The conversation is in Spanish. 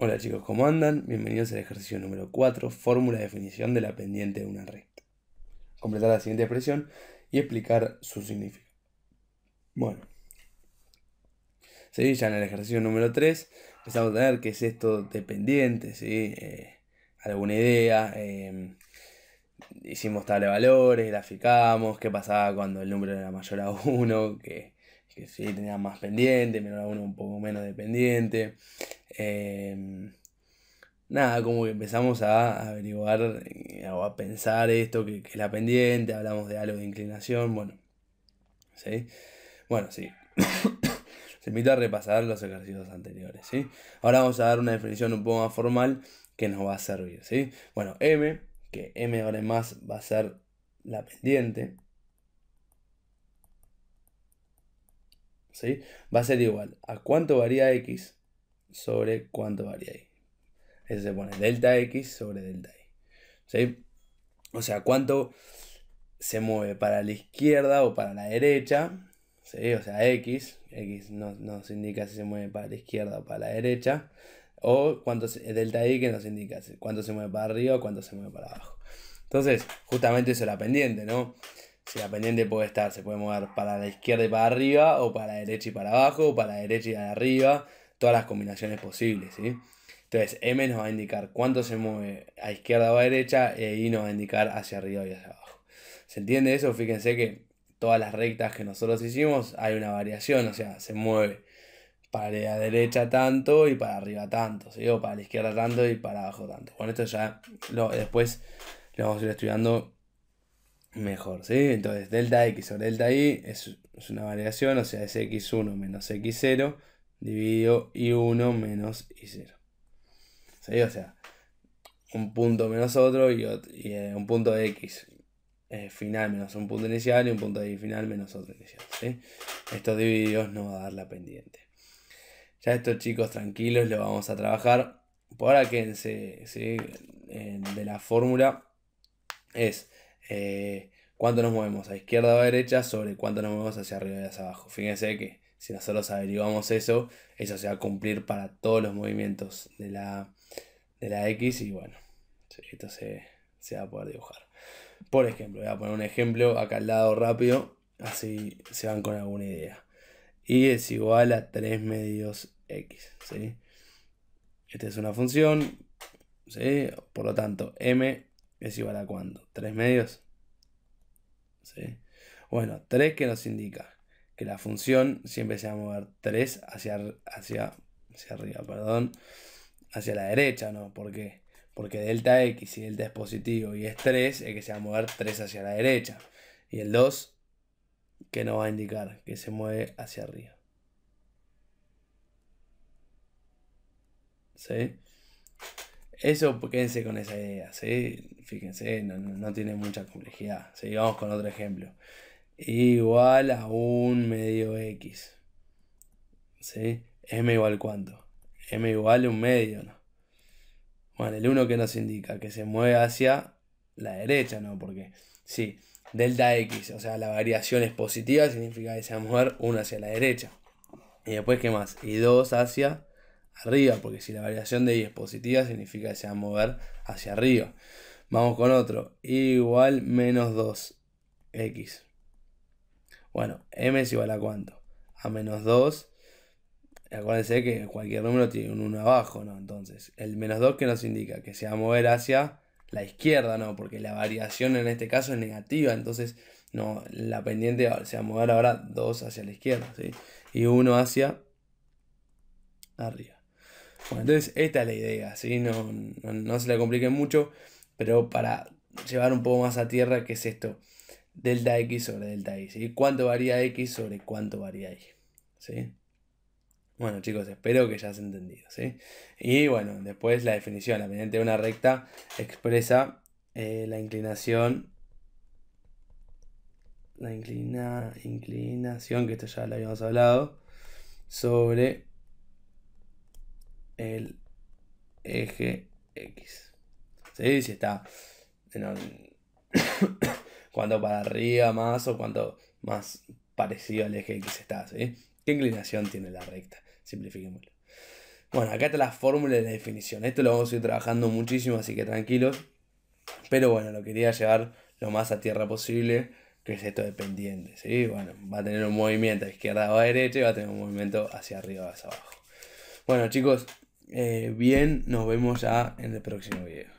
Hola chicos, ¿cómo andan? Bienvenidos al ejercicio número 4, fórmula de definición de la pendiente de una recta. Completar la siguiente expresión y explicar su significado. Bueno, ya en el ejercicio número 3 empezamos a tener qué es esto de pendiente, ¿sí? Eh, alguna idea, em, hicimos tabla de valores, graficamos, qué pasaba cuando el número era mayor a 1, que, si tenía más pendiente, menor a 1 un poco menos de pendiente. Em, nada, como que empezamos a averiguar eh, o a pensar esto, que, es la pendiente, hablamos de algo de inclinación, bueno. ¿Sí? Bueno, sí. Se invita a repasar los ejercicios anteriores, ¿sí? Ahora vamos a dar una definición un poco más formal que nos va a servir, ¿sí? Bueno, M, que M ahora más va a ser la pendiente, ¿sí? Va a ser igual a cuánto varía X sobre cuánto varía ahí. Eso se pone delta x sobre delta y. O sea, cuánto se mueve para la izquierda o para la derecha. ¿Sí? O sea, x. X nos, indica si se mueve para la izquierda o para la derecha. O cuánto delta y que nos indica cuánto se mueve para arriba o cuánto se mueve para abajo. Entonces, justamente eso es la pendiente, ¿no? Si la pendiente puede estar, se puede mover para la izquierda y para arriba, o para la derecha y para abajo, o para la derecha y para arriba, todas las combinaciones posibles, ¿sí? Entonces, M nos va a indicar cuánto se mueve a izquierda o a derecha e I nos va a indicar hacia arriba y hacia abajo. ¿Se entiende eso? Fíjense que todas las rectas que nosotros hicimos hay una variación, o sea, se mueve para la derecha tanto y para arriba tanto, o para la izquierda tanto y para abajo tanto. Bueno, esto ya lo, después lo vamos a ir estudiando mejor, ¿sí? Entonces, delta x sobre delta y es, es una variación, o sea, es x1 menos x0 dividido y 1 menos y 0 O sea, un punto menos otro y, eh, un punto de X eh, final menos un punto inicial y un punto de Y final menos otro inicial. Estos divididos nos va a dar la pendiente. Ya estos chicos tranquilos lo vamos a trabajar. Por ahora quédense de la fórmula es eh, cuánto nos movemos a izquierda o a derecha sobre cuánto nos movemos hacia arriba y hacia abajo. Fíjense que si nosotros averiguamos eso, eso se va a cumplir para todos los movimientos de la, de la X y bueno, esto se, va a poder dibujar. Por ejemplo, voy a poner un ejemplo acá al lado rápido, así se van con alguna idea. Y es igual a 3 medios x. Esta es una función, por lo tanto, m es igual a cuánto? 3 medios. Bueno, 3 que nos indica que la función siempre se va a mover 3 hacia, hacia, hacia arriba, perdón, hacia la derecha, ¿no? ¿Por qué? Porque delta x, si delta es positivo y es 3, es que se va a mover 3 hacia la derecha. Y el 2, que nos va a indicar que se mueve hacia arriba. ¿Sí? Eso pues, quédense con esa idea, ¿sí? Fíjense, no, tiene mucha complejidad. ¿sí? Vamos con otro ejemplo igual a un medio x. ¿Sí? m igual cuánto? m igual un medio, ¿no? Bueno, el 1 que nos indica que se mueve hacia la derecha, ¿no? Porque sí, delta x, o sea, la variación es positiva, significa que se va a mover 1 hacia la derecha. Y después, ¿qué más? Y 2 hacia arriba, porque si la variación de y es positiva, significa que se va a mover hacia arriba. Vamos con otro, igual menos 2x. Bueno, m es igual a cuánto? A menos 2. Acuérdense que cualquier número tiene un 1 abajo, ¿no? Entonces, el menos 2 que nos indica que se va a mover hacia la izquierda, ¿no? Porque la variación en este caso es negativa, entonces no, la pendiente se va a mover ahora 2 hacia la izquierda, ¿sí? Y 1 hacia arriba. Bueno, entonces esta es la idea, ¿sí? No, no, se la compliquen mucho, pero para llevar un poco más a tierra, ¿qué es esto? delta x sobre delta y. ¿Cuánto varía x sobre cuánto varía y? ¿sí? Bueno chicos, espero que ya has entendido. ¿sí? Y bueno, después la definición, la pendiente de una recta expresa eh, la inclinación. La inclinación, que esto ya lo habíamos hablado, sobre el eje X. ¿Sí? Si está en, cuando para arriba más o cuanto más parecido al eje X está, ¿sí? ¿Qué inclinación tiene la recta? Simplifiquémoslo. Bueno, acá está la fórmula de la definición. Esto lo vamos a ir trabajando muchísimo, así que tranquilos. Pero bueno, lo quería llevar lo más a tierra posible, que es esto dependiente. ¿sí? Bueno, va a tener un movimiento a izquierda o a derecha y va a tener un movimiento hacia arriba o hacia abajo. Bueno, chicos, eh, bien, nos vemos ya en el próximo video.